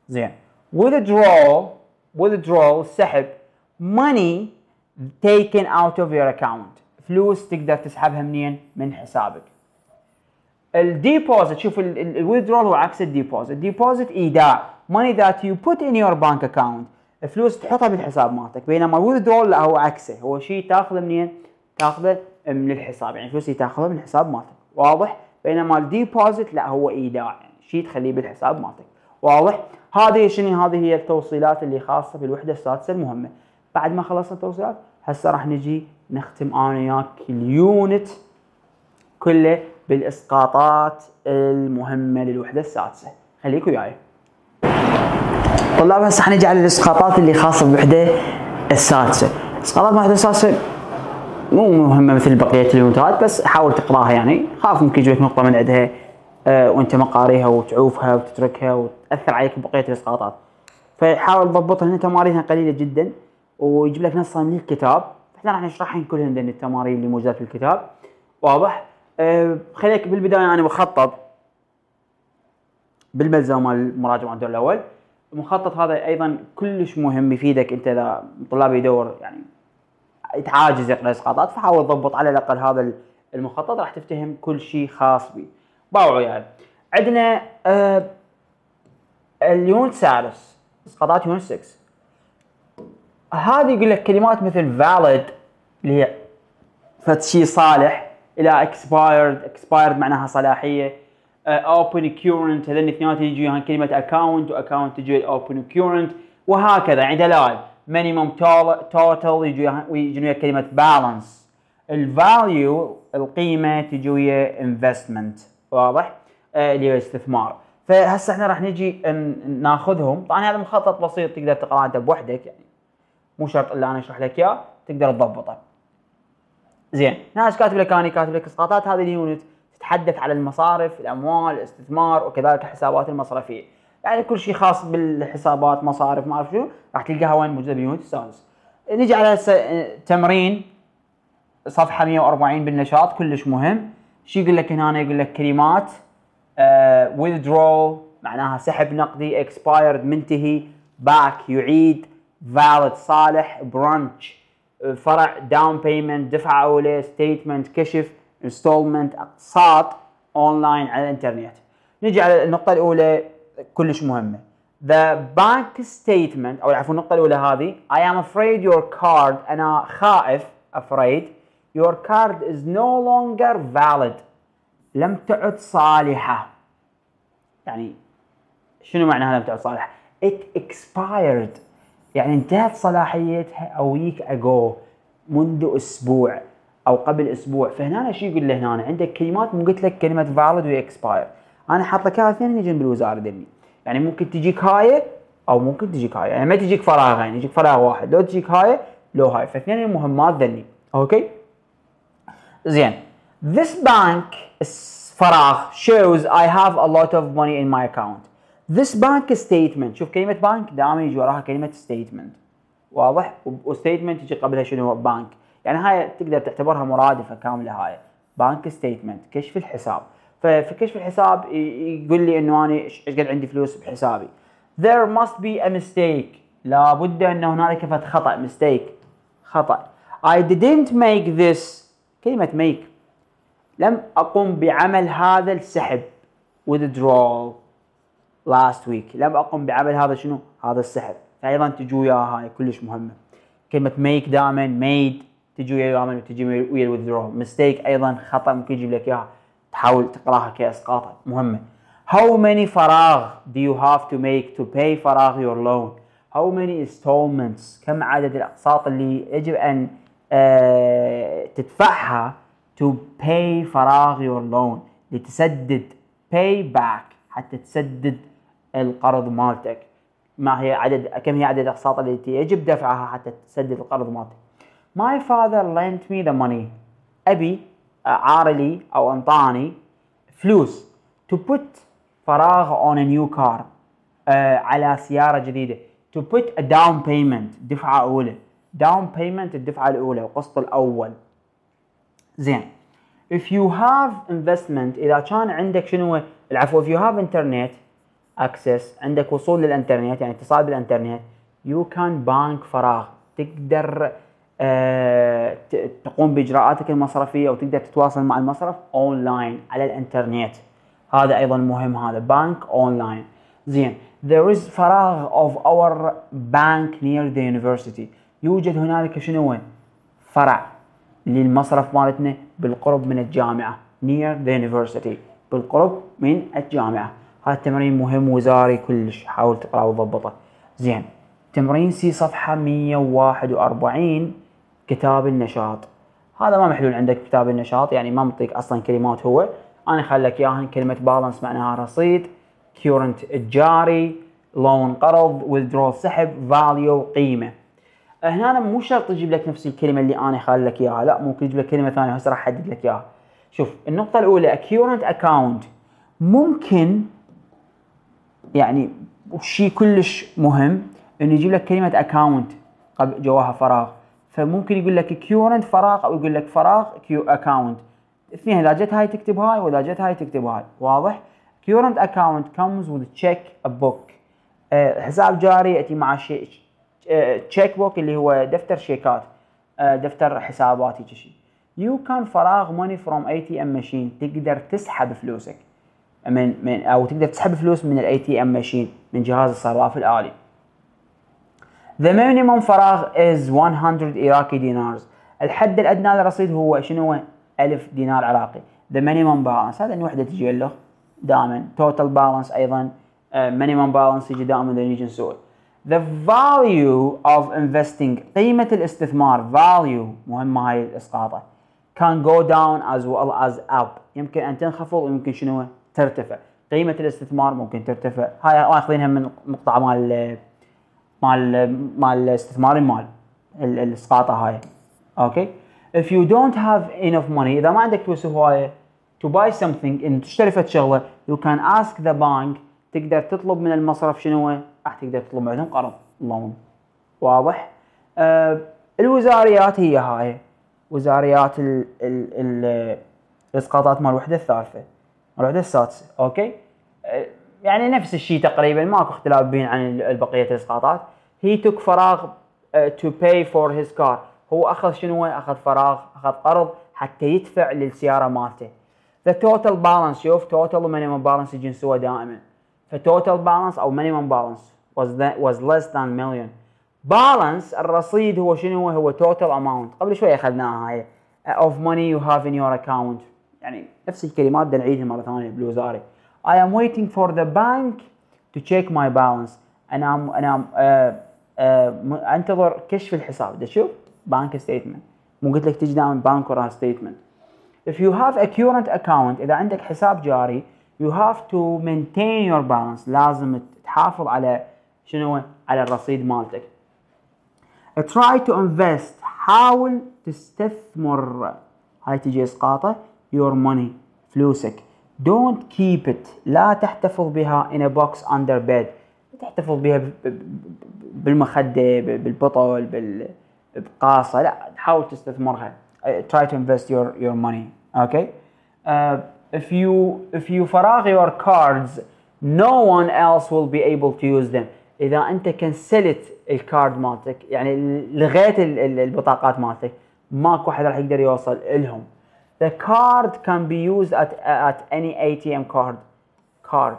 زين withdrawal withdrawal سحب money taken out of your account فلوس تقدر تسحبها منين من حسابك الديبوزيت شوف الويدرول هو عكس الديبوزيت الديبوزيت ايداع ماني ذات يو بوت ان يور بانك اكاونت فلوس تحطها بالحساب مالتك بينما الويدرول لا هو عكسه هو شيء تاخذه منين؟ تاخذه من الحساب يعني فلوس تاخذها من الحساب مالتك واضح؟ بينما الديبوزيت لا هو ايداع يعني شيء تخليه بالحساب مالتك واضح؟ هذه شنو هذه هي التوصيلات اللي خاصه بالوحده السادسه المهمه بعد ما خلصنا التوصيلات هسه راح نجي نختم انا وياك اليونت كله بالاسقاطات المهمه للوحده السادسه خليك وياي طلاب هسه حنجي على الاسقاطات اللي خاصه بالوحده السادسه اسقاطات الوحده السادسه مو مهمه مثل بقيه اليونتات بس حاول تقراها يعني خاف ممكن يجيك نقطه من عندها آه، وانت ما قاريها وتعوفها وتتركها وتاثر عليك بقيه الاسقاطات فحاول تضبطها هنا تمارينها قليله جدا ويجيب لك نصها من الكتاب احنا راح نشرحهم كلهم التمارين اللي موجوده في الكتاب واضح آه، خليك بالبدايه انا مخطط بالملزمه مال مراجعه الدور الاول المخطط هذا ايضا كلش مهم يفيدك انت اذا طلاب يدور يعني يتعاجز يقرا اسقاطات فحاول تضبط على الاقل هذا المخطط راح تفتهم كل شيء خاص بي باو وياي يعني. عندنا آه اليونت سادس اسقاطات يونت 6 هذه يقول لك كلمات مثل valid اللي هي فد شيء صالح الى اكسبايرد اكسبايرد معناها صلاحيه اوبن كيورنت هذين الاثنين يجي كلمه اكونت واكونت تجي الاوبن كيورنت وهكذا يعني دلائل مينيموم توتال يجي يجي ويا كلمه بالانس الفاليو القيمه تجي ويا انفستمنت واضح آه، اللي هو استثمار فهسه احنا راح نجي ناخذهم طبعا هذا مخطط بسيط تقدر تقراه انت بوحدك يعني مو شرط الا انا اشرح لك اياه تقدر تضبطه زين ناس كاتب لك انا كاتب لك اسقاطات هذه اليونت تتحدث على المصارف الاموال الاستثمار وكذلك الحسابات المصرفيه يعني كل شيء خاص بالحسابات مصارف ما اعرف شو راح تلقاها وين موجوده باليونت السادس نجي على تمرين صفحه 140 بالنشاط كلش مهم شو يقول لك هنا يقول لك كلمات آه، withdraw معناها سحب نقدي expired منتهي باك يعيد valid صالح برانش فرع داون بيمنت دفعه اولى ستيتمنت كشف انستولمنت اقساط اونلاين على الانترنت نجي على النقطه الاولى كلش مهمه The bank statement او عفوا النقطه الاولى هذه I am afraid your card انا خائف afraid your card is no longer valid لم تعد صالحه يعني شنو معنى لم تعد صالحه it expired يعني انتهت صلاحيتها او يك اجو منذ اسبوع او قبل اسبوع فهنا شو يقول له هنا عندك كلمات مو قلت لك كلمه فاليد واكسباير انا حاط لك اياها اثنين جنب الوزاره دمي يعني ممكن تجيك هاي او ممكن تجيك هاي يعني ما تجيك فراغين يعني يجيك فراغ واحد لو تجيك هاي لو هاي فاثنين مهمات ذني اوكي زين this bank is فراغ shows I have a lot of money in my account This bank statement شوف كلمة بانك دائما يجي وراها كلمة statement واضح وستيتمنت يجي قبلها شنو بانك يعني هاي تقدر تعتبرها مرادفة كاملة هاي بانك ستيتمنت كشف الحساب ففي كشف الحساب يقول لي انه انا ايش قد عندي فلوس بحسابي there must be a mistake لابد ان هنالك فد خطا mistake خطا I didn't make this كلمة make لم أقم بعمل هذا السحب withdrawal لاست ويك لم اقم بعمل هذا شنو؟ هذا السحر فايضا تجي وياها هاي كلش مهمه كلمه ميك دائما ميد تجي ويا دائما وتجي ويا الوذرو مستيك ايضا خطا ممكن يجيب لك اياها تحاول تقراها كاسقاط مهمه How many فراغ do you have to make to pay فراغ your loan? How many installments? كم عدد الأقساط اللي يجب أن uh, تدفعها to pay فراغ your loan لتسدد pay back حتى تسدد القرض مالتك ما هي عدد كم هي عدد الاقساط التي يجب دفعها حتى تسدد القرض مالتك My father lent me the money أبي عار لي أو أنطاني فلوس to put فراغ on a new car uh, على سيارة جديدة to put a down payment دفعة أولى down payment الدفعة الأولى القسط الأول زين if you have investment إذا كان عندك شنو العفو if you have internet اكسس عندك وصول للانترنت يعني اتصال بالانترنت يو كان بانك فراغ تقدر أه تقوم باجراءاتك المصرفيه وتقدر تتواصل مع المصرف اونلاين على الانترنت هذا ايضا مهم هذا بانك اونلاين زين there is فراغ of our bank near the university يوجد هنالك شنو وين فرع للمصرف مالتنا بالقرب من الجامعه near the university بالقرب من الجامعه هذا التمرين مهم وزاري كلش حاول تقراه وضبطه زين تمرين سي صفحة 141 كتاب النشاط هذا ما محلول عندك كتاب النشاط يعني ما مطيق اصلا كلمات هو انا خليك ياهن كلمة بالانس معناها رصيد كيورنت الجاري لون قرض ويدرو سحب فاليو قيمة هنا أنا مو شرط يجيب لك نفس الكلمة اللي انا خليك لك اياها لا ممكن يجيب لك كلمة ثانية هسه راح احدد لك اياها شوف النقطة الأولى كيورنت اكاونت ممكن يعني شيء كلش مهم انه يجيب لك كلمه اكونت جواها فراغ فممكن يقول لك كيورنت فراغ او يقول لك فراغ كيو اكونت اثنين اذا جت هاي تكتب هاي واذا جت هاي تكتب هاي واضح كيورنت اكونت كمز وذ تشيك بوك حساب جاري ياتي مع شيء تشيك بوك اللي هو دفتر شيكات آه، دفتر حسابات هيك شيء يو كان فراغ ماني فروم اي تي ام ماشين تقدر تسحب فلوسك من من او تقدر تسحب فلوس من الاي تي ام ماشين من جهاز الصراف الالي. The minimum فراغ is 100 Iraqi dinars. الحد الادنى للرصيد هو شنو هو؟ 1000 دينار عراقي. The minimum balance هذا الوحده يعني تجي له دائما. Total balance ايضا آه، Minimum balance يجي دائما للريجن سوي. The value of investing قيمة الاستثمار value مهمة هاي الإسقاطة can go down as well as up يمكن أن تنخفض ويمكن شنو ترتفع قيمه الاستثمار ممكن ترتفع هاي اخذينها من مقطع مال مال مال استثمار المال الاسقاطه هاي اوكي if you don't have enough money اذا ما عندك فلوس هوايه to buy something ان تشتري فد شغله you can ask the bank تقدر تطلب من المصرف شنو راح تقدر تطلب منهم قرض لون واضح آه الوزاريات هي هاي وزاريات ال ال ال الاسقاطات مال الوحده الثالثه والعدد الساتس اوكي يعني نفس الشيء تقريبا ماكو اختلاف بين عن بقيه الاسقاطات هي توك فراغ تو باي فور هيز كار هو اخذ شنو اخذ فراغ اخذ قرض حتى يدفع للسياره مالته ذا توتال بالانس شوف توتال ومينيمم بالانس يجون سوا دائما فتوتال بالانس او مينيمم بالانس was less than million بالانس الرصيد هو شنو هو توتال اماونت قبل شوي اخذناها هاي of money you have in your account يعني نفس الكلمات بدنا نعيدها مره ثانيه بالوزاري I am waiting for the bank to check my balance انا أم انا آه, آه، انتظر كشف الحساب بدي اشوف بانك ستيتمنت مو قلت لك تجي دائما بانك وراها ستيتمنت if you have a current account اذا عندك حساب جاري you have to maintain your balance لازم تحافظ على شنو على الرصيد مالتك try to invest حاول تستثمر هاي تجي اسقاطه your money فلوسك don't keep it لا تحتفظ بها in a box under bed تحتفظ بها بالمخدة بالبطل بالقاصة لا حاول تستثمرها try to invest your your money okay uh, if you if you فراغ your cards no one else will be able to use them اذا انت كنسلت الكارد مالتك يعني لغيت البطاقات مالتك ماكو احد راح يقدر يوصل لهم The card can be used at, at any ATM card. Card.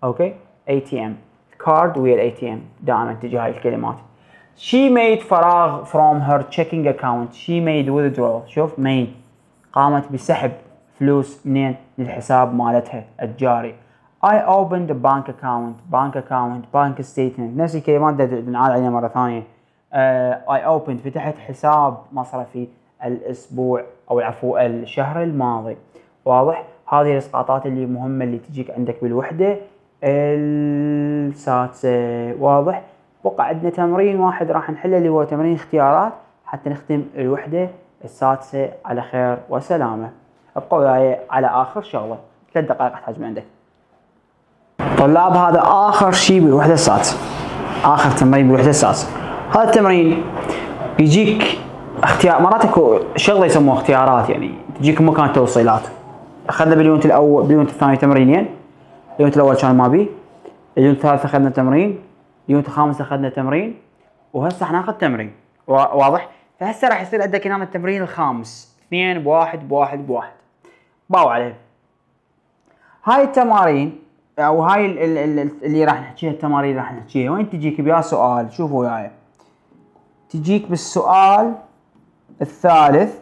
Okay? ATM. Card with ATM دائما تجي هاي الكلمات. She made فراغ from her checking account. She made withdrawal. شوف made. قامت بسحب فلوس منين؟ من الحساب مالتها الجاري. I opened a bank account, bank account, bank statement نفس الكلمات بنعاد عليها مرة ثانية. Uh, I opened فتحت حساب مصرفي الاسبوع او عفوا الشهر الماضي واضح هذه الاسقاطات اللي مهمه اللي تجيك عندك بالوحده السادسه واضح بقى عندنا تمرين واحد راح نحله اللي هو تمرين اختيارات حتى نختم الوحده السادسه على خير وسلامه ابقوا وياي على اخر شغله ثلاث دقائق احتاج من عندك طلاب هذا اخر شيء بالوحده السادسه اخر تمرين بالوحده السادسه هذا التمرين يجيك اختيار مرات اكو شغله يسموها اختيارات يعني تجيك مكان توصيلات اخذنا باليونت الاول باليونت الثاني تمرينين اليونت الاول كان ما بي اليونت الثالث اخذنا تمرين اليونت الخامس اخذنا تمرين وهسه حناخذ تمرين واضح فهسه راح يصير عندك هنا التمرين الخامس اثنين بواحد بواحد بواحد باو عليه هاي التمارين او هاي اللي راح نحكيها التمارين راح نحكيها وين تجيك بيا سؤال شوفوا وياي تجيك بالسؤال الثالث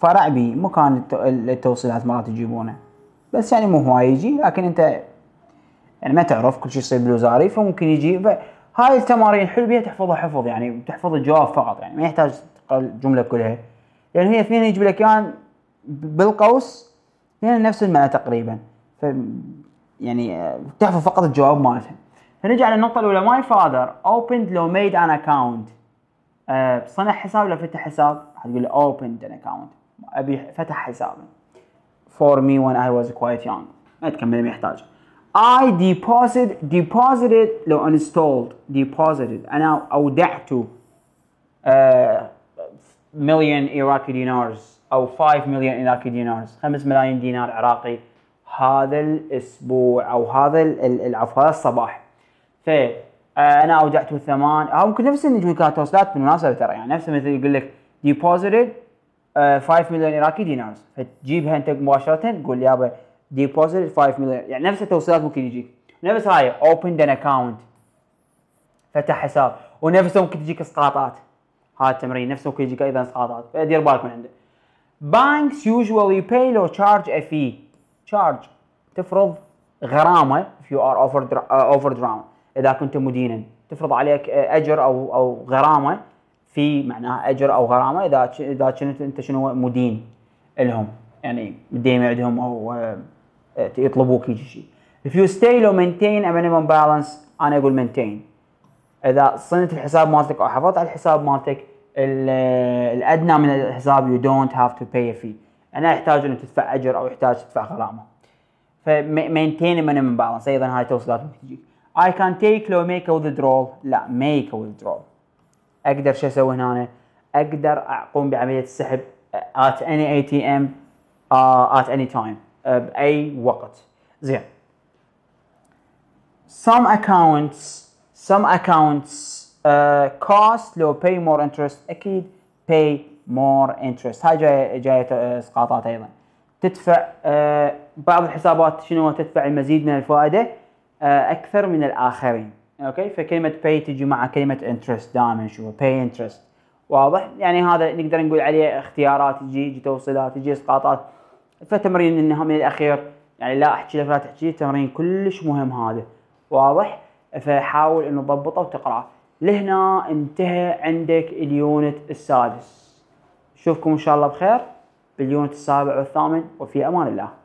فرع بي مكان التوصيلات مرات يجيبونه بس يعني مو هواي يجي لكن انت يعني ما تعرف كل شيء يصير بالوزاري فممكن يجي هاي التمارين حلو بيها تحفظها حفظ يعني تحفظ الجواب فقط يعني ما يحتاج تقرا الجمله كلها يعني هي اثنين يجيب لك اياهم بالقوس اثنين نفس المعنى تقريبا ف يعني تحفظ فقط الجواب مالتها فنرجع للنقطه الاولى ماي فادر اوبند لو ميد ان اكونت آه، صنع حساب ولا فتح حساب؟ حتقول له opened an account ابي فتح حسابي for me when I was quite young ما تكمل ما يحتاج I deposit deposited لو installed deposited انا اودعت مليون آه، Iraqi دينارز او 5 مليون Iraqi دينارز 5 ملايين دينار عراقي هذا الاسبوع او هذا العفو هذا الصباح ف آه، انا اودعت الثمان او آه، ممكن نفس النجم كاتوسلات بالمناسبه ترى يعني نفس مثل يقول لك ديبوزيتد 5 مليون عراقي دينارز فتجيبها انت مباشره تقول يابا ديبوزيت 5 مليون يعني نفس التوصيلات ممكن يجيك نفس هاي اوبند ان اكونت فتح حساب ونفسه ممكن تجيك اسقاطات هذا التمرين نفسه ممكن يجيك ايضا اسقاطات فدير بالك من عنده بانكس يوجوالي باي لو تشارج a fee تشارج تفرض غرامه if you are آه، overdrawn اذا كنت مدينا تفرض عليك آه، اجر او او غرامه في معناها اجر او غرامه اذا اذا كنت انت شنو مدين لهم يعني مدين عندهم او آه، آه، يطلبوك هيك شيء if you stay low maintain a minimum balance انا اقول maintain اذا صنت الحساب مالتك او حافظت على الحساب مالتك الادنى من الحساب you don't have to pay a fee انا احتاج انه تدفع اجر او يحتاج تدفع غرامه ف maintain a minimum balance ايضا هاي توصيلات تجيك I can take لو make a withdrawal لا make a withdrawal اقدر شو اسوي هنا اقدر اقوم بعمليه السحب at any ATM uh, at any time uh, باي وقت زين some accounts some accounts uh, cost لو pay more interest اكيد pay more interest هاي جايه جايه اسقاطات ايضا تدفع uh, بعض الحسابات شنو تدفع المزيد من الفائده آه، اكثر من الاخرين اوكي فكلمه باي تجي مع كلمه انترست دائما نشوفها باي انترست واضح يعني هذا نقدر نقول عليه اختيارات تجي تجي توصيلات تجي اسقاطات فتمرين انه من الاخير يعني لا احكي لك لا تحكي تمرين كلش مهم هذا واضح فحاول انه تضبطه وتقراه لهنا انتهى عندك اليونت السادس اشوفكم ان شاء الله بخير باليونت السابع والثامن وفي امان الله